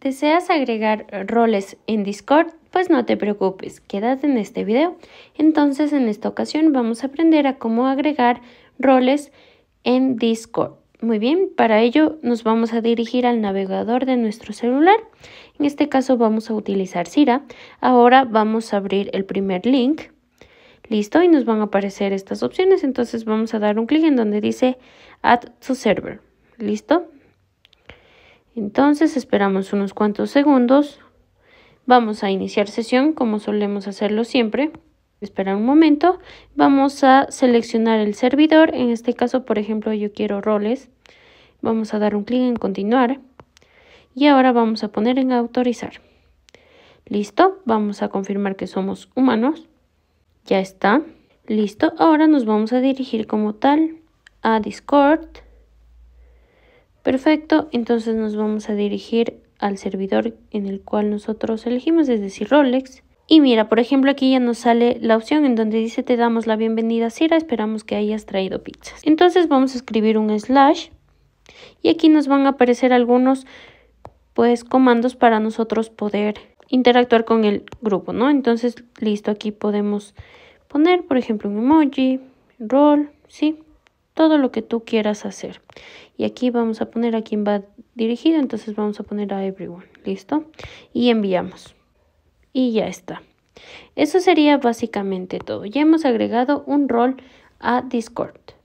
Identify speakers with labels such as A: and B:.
A: ¿Deseas agregar roles en Discord? Pues no te preocupes, quédate en este video. Entonces en esta ocasión vamos a aprender a cómo agregar roles en Discord. Muy bien, para ello nos vamos a dirigir al navegador de nuestro celular. En este caso vamos a utilizar Sira. Ahora vamos a abrir el primer link. Listo, y nos van a aparecer estas opciones. Entonces vamos a dar un clic en donde dice Add to Server. Listo, entonces esperamos unos cuantos segundos. Vamos a iniciar sesión como solemos hacerlo siempre. Espera un momento. Vamos a seleccionar el servidor. En este caso, por ejemplo, yo quiero roles. Vamos a dar un clic en continuar. Y ahora vamos a poner en autorizar. Listo. Vamos a confirmar que somos humanos. Ya está. Listo. Ahora nos vamos a dirigir como tal a Discord. Perfecto, entonces nos vamos a dirigir al servidor en el cual nosotros elegimos, es decir, Rolex. Y mira, por ejemplo, aquí ya nos sale la opción en donde dice te damos la bienvenida, Sira, esperamos que hayas traído pizzas. Entonces vamos a escribir un slash y aquí nos van a aparecer algunos pues comandos para nosotros poder interactuar con el grupo, ¿no? Entonces, listo, aquí podemos poner, por ejemplo, un emoji, roll, ¿sí? todo lo que tú quieras hacer. Y aquí vamos a poner a quién va dirigido, entonces vamos a poner a everyone, ¿listo? Y enviamos. Y ya está. Eso sería básicamente todo. Ya hemos agregado un rol a Discord.